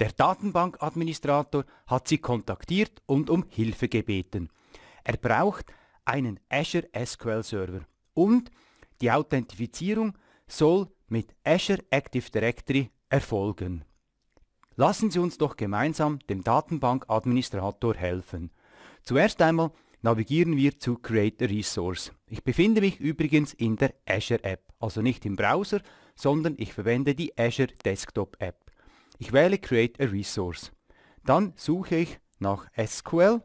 Der Datenbankadministrator hat sie kontaktiert und um Hilfe gebeten. Er braucht einen Azure SQL Server und die Authentifizierung soll mit Azure Active Directory erfolgen. Lassen Sie uns doch gemeinsam dem Datenbankadministrator helfen. Zuerst einmal navigieren wir zu Create a Resource. Ich befinde mich übrigens in der Azure App, also nicht im Browser, sondern ich verwende die Azure Desktop App. Ich wähle Create a Resource. Dann suche ich nach SQL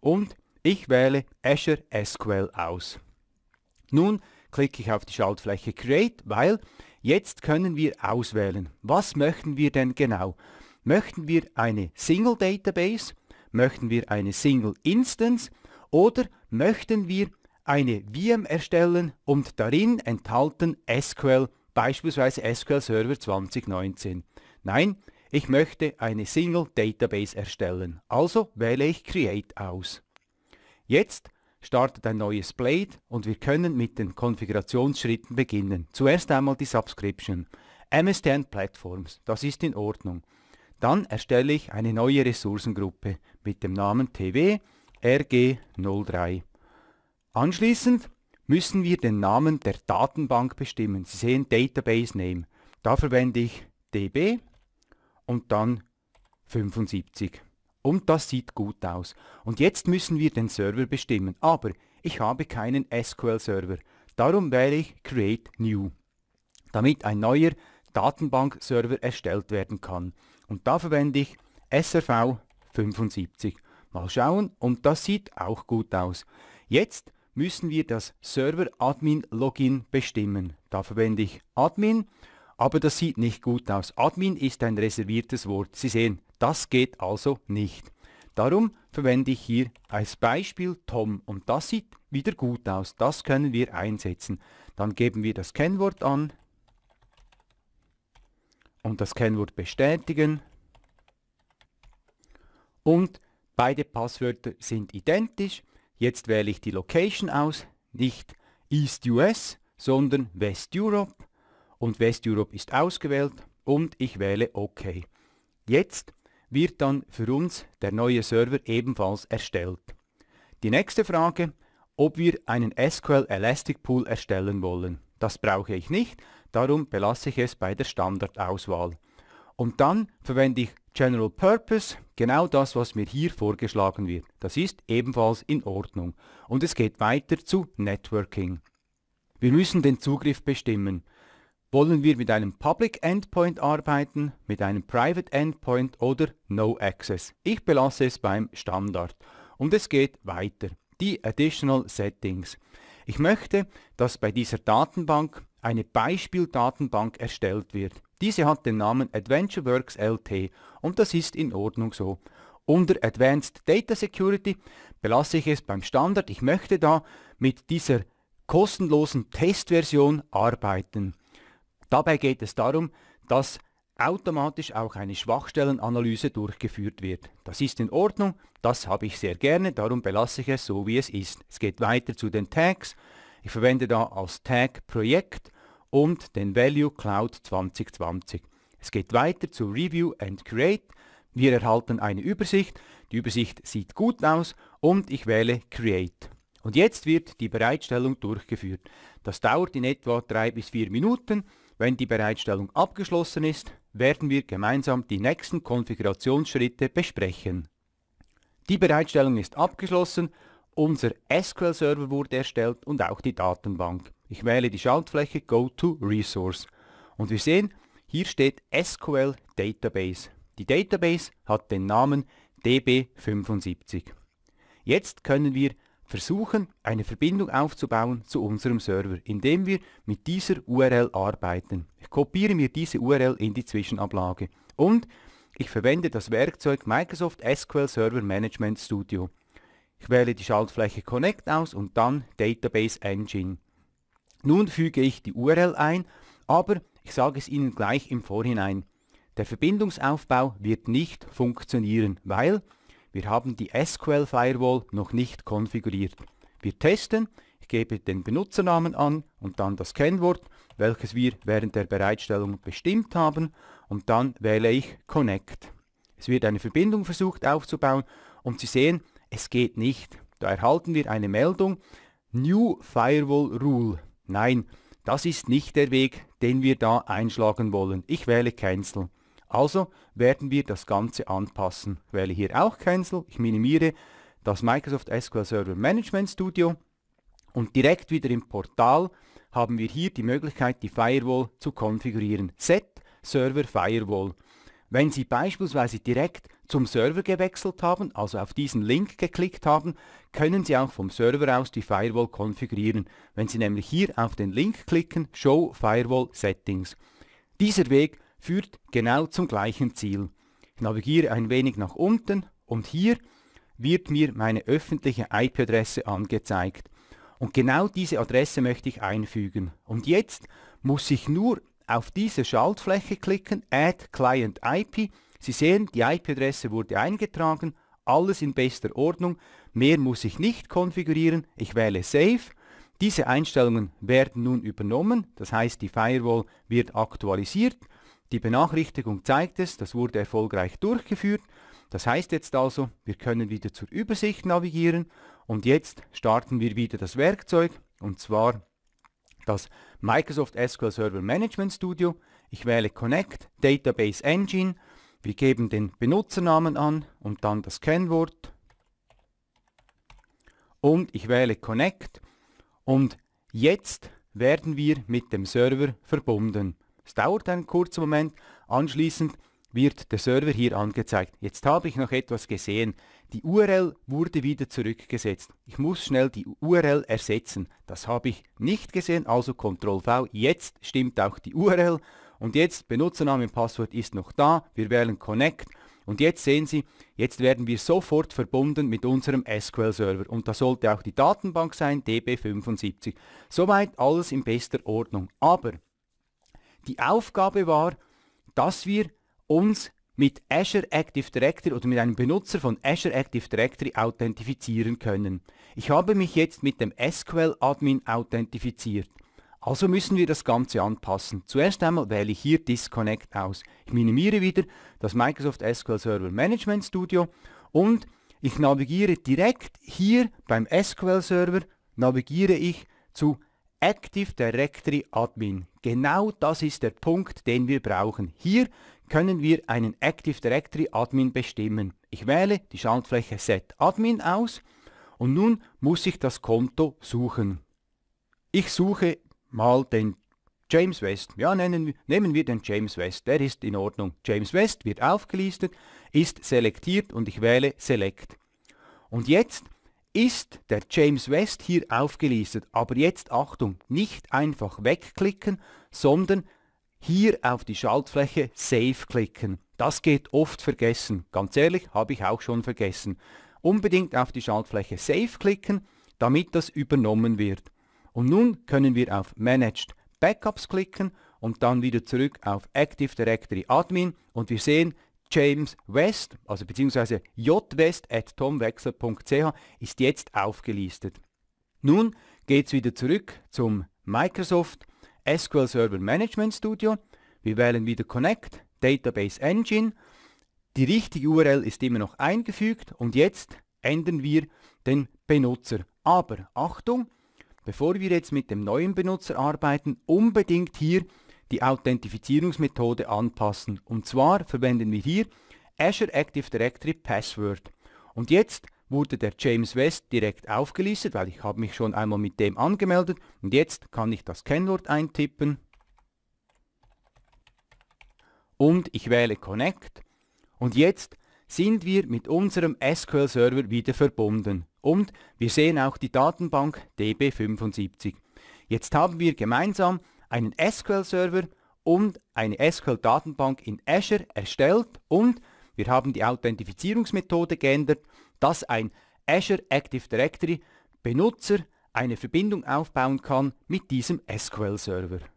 und ich wähle Azure SQL aus. Nun klicke ich auf die Schaltfläche Create, weil jetzt können wir auswählen, was möchten wir denn genau. Möchten wir eine Single Database? Möchten wir eine Single Instance? Oder möchten wir eine VM erstellen und darin enthalten SQL, beispielsweise SQL Server 2019? Nein, ich möchte eine Single Database erstellen, also wähle ich Create aus. Jetzt startet ein neues Blade und wir können mit den Konfigurationsschritten beginnen. Zuerst einmal die Subscription. MSTN Platforms, das ist in Ordnung. Dann erstelle ich eine neue Ressourcengruppe mit dem Namen TW RG03. Anschließend müssen wir den Namen der Datenbank bestimmen. Sie sehen Database Name. Da verwende ich DB und dann 75. Und das sieht gut aus. Und jetzt müssen wir den Server bestimmen. Aber ich habe keinen SQL-Server. Darum wähle ich Create New, damit ein neuer Datenbank-Server erstellt werden kann. Und da verwende ich SRV 75. Mal schauen und das sieht auch gut aus. Jetzt müssen wir das Server Admin Login bestimmen. Da verwende ich Admin aber das sieht nicht gut aus. Admin ist ein reserviertes Wort. Sie sehen, das geht also nicht. Darum verwende ich hier als Beispiel Tom und das sieht wieder gut aus. Das können wir einsetzen. Dann geben wir das Kennwort an und das Kennwort bestätigen und beide Passwörter sind identisch. Jetzt wähle ich die Location aus, nicht East US, sondern West Europe und Westeurope ist ausgewählt und ich wähle OK. Jetzt wird dann für uns der neue Server ebenfalls erstellt. Die nächste Frage, ob wir einen SQL Elastic Pool erstellen wollen. Das brauche ich nicht, darum belasse ich es bei der Standardauswahl. Und dann verwende ich General Purpose, genau das, was mir hier vorgeschlagen wird. Das ist ebenfalls in Ordnung. Und es geht weiter zu Networking. Wir müssen den Zugriff bestimmen. Wollen wir mit einem Public Endpoint arbeiten, mit einem Private Endpoint oder No Access? Ich belasse es beim Standard. Und es geht weiter. Die Additional Settings. Ich möchte, dass bei dieser Datenbank eine Beispieldatenbank erstellt wird. Diese hat den Namen AdventureWorks LT und das ist in Ordnung so. Unter Advanced Data Security belasse ich es beim Standard. Ich möchte da mit dieser kostenlosen Testversion arbeiten. Dabei geht es darum, dass automatisch auch eine Schwachstellenanalyse durchgeführt wird. Das ist in Ordnung, das habe ich sehr gerne, darum belasse ich es so, wie es ist. Es geht weiter zu den Tags. Ich verwende da als Tag Projekt und den Value Cloud 2020. Es geht weiter zu Review and Create. Wir erhalten eine Übersicht. Die Übersicht sieht gut aus und ich wähle Create. Und jetzt wird die Bereitstellung durchgeführt. Das dauert in etwa 3 bis vier Minuten. Wenn die Bereitstellung abgeschlossen ist, werden wir gemeinsam die nächsten Konfigurationsschritte besprechen. Die Bereitstellung ist abgeschlossen, unser SQL-Server wurde erstellt und auch die Datenbank. Ich wähle die Schaltfläche Go to Resource und wir sehen, hier steht SQL Database. Die Database hat den Namen DB75. Jetzt können wir versuchen, eine Verbindung aufzubauen zu unserem Server, indem wir mit dieser URL arbeiten. Ich kopiere mir diese URL in die Zwischenablage und ich verwende das Werkzeug Microsoft SQL Server Management Studio. Ich wähle die Schaltfläche Connect aus und dann Database Engine. Nun füge ich die URL ein, aber ich sage es Ihnen gleich im Vorhinein. Der Verbindungsaufbau wird nicht funktionieren, weil wir haben die SQL Firewall noch nicht konfiguriert. Wir testen, ich gebe den Benutzernamen an und dann das Kennwort, welches wir während der Bereitstellung bestimmt haben und dann wähle ich Connect. Es wird eine Verbindung versucht aufzubauen und Sie sehen, es geht nicht. Da erhalten wir eine Meldung, New Firewall Rule. Nein, das ist nicht der Weg, den wir da einschlagen wollen. Ich wähle Cancel. Also werden wir das Ganze anpassen. Ich wähle hier auch Cancel, ich minimiere das Microsoft SQL Server Management Studio und direkt wieder im Portal haben wir hier die Möglichkeit, die Firewall zu konfigurieren. Set Server Firewall. Wenn Sie beispielsweise direkt zum Server gewechselt haben, also auf diesen Link geklickt haben, können Sie auch vom Server aus die Firewall konfigurieren. Wenn Sie nämlich hier auf den Link klicken, Show Firewall Settings. Dieser Weg führt genau zum gleichen Ziel. Ich navigiere ein wenig nach unten und hier wird mir meine öffentliche IP-Adresse angezeigt. Und genau diese Adresse möchte ich einfügen. Und jetzt muss ich nur auf diese Schaltfläche klicken, Add Client IP. Sie sehen, die IP-Adresse wurde eingetragen, alles in bester Ordnung. Mehr muss ich nicht konfigurieren. Ich wähle Save. Diese Einstellungen werden nun übernommen, das heißt die Firewall wird aktualisiert die Benachrichtigung zeigt es, das wurde erfolgreich durchgeführt. Das heißt jetzt also, wir können wieder zur Übersicht navigieren und jetzt starten wir wieder das Werkzeug und zwar das Microsoft SQL Server Management Studio. Ich wähle Connect, Database Engine, wir geben den Benutzernamen an und dann das Kennwort und ich wähle Connect und jetzt werden wir mit dem Server verbunden. Es dauert einen kurzen Moment. Anschließend wird der Server hier angezeigt. Jetzt habe ich noch etwas gesehen. Die URL wurde wieder zurückgesetzt. Ich muss schnell die URL ersetzen. Das habe ich nicht gesehen, also Ctrl V. Jetzt stimmt auch die URL. Und jetzt, Benutzername und Passwort ist noch da. Wir wählen Connect. Und jetzt sehen Sie, jetzt werden wir sofort verbunden mit unserem SQL-Server. Und da sollte auch die Datenbank sein, DB75. Soweit alles in bester Ordnung. Aber die Aufgabe war, dass wir uns mit Azure Active Directory oder mit einem Benutzer von Azure Active Directory authentifizieren können. Ich habe mich jetzt mit dem SQL Admin authentifiziert. Also müssen wir das Ganze anpassen. Zuerst einmal wähle ich hier Disconnect aus. Ich minimiere wieder das Microsoft SQL Server Management Studio und ich navigiere direkt hier beim SQL Server, navigiere ich zu Active Directory Admin. Genau das ist der Punkt, den wir brauchen. Hier können wir einen Active Directory Admin bestimmen. Ich wähle die Schaltfläche Set Admin aus und nun muss ich das Konto suchen. Ich suche mal den James West. Ja, nennen, nehmen wir den James West. Der ist in Ordnung. James West wird aufgelistet, ist selektiert und ich wähle Select. Und jetzt ist der James West hier aufgelistet. Aber jetzt Achtung, nicht einfach wegklicken, sondern hier auf die Schaltfläche Save klicken. Das geht oft vergessen. Ganz ehrlich, habe ich auch schon vergessen. Unbedingt auf die Schaltfläche Save klicken, damit das übernommen wird. Und nun können wir auf Managed Backups klicken und dann wieder zurück auf Active Directory Admin und wir sehen, James West, also beziehungsweise jwest.tomwechsel.ch, ist jetzt aufgelistet. Nun geht es wieder zurück zum Microsoft SQL Server Management Studio. Wir wählen wieder Connect, Database Engine. Die richtige URL ist immer noch eingefügt und jetzt ändern wir den Benutzer. Aber Achtung, bevor wir jetzt mit dem neuen Benutzer arbeiten, unbedingt hier die Authentifizierungsmethode anpassen. Und zwar verwenden wir hier Azure Active Directory Password. Und jetzt wurde der James West direkt aufgelistet, weil ich habe mich schon einmal mit dem angemeldet. Und jetzt kann ich das Kennwort eintippen. Und ich wähle Connect. Und jetzt sind wir mit unserem SQL Server wieder verbunden. Und wir sehen auch die Datenbank DB75. Jetzt haben wir gemeinsam einen SQL-Server und eine SQL-Datenbank in Azure erstellt und wir haben die Authentifizierungsmethode geändert, dass ein Azure Active Directory Benutzer eine Verbindung aufbauen kann mit diesem SQL-Server.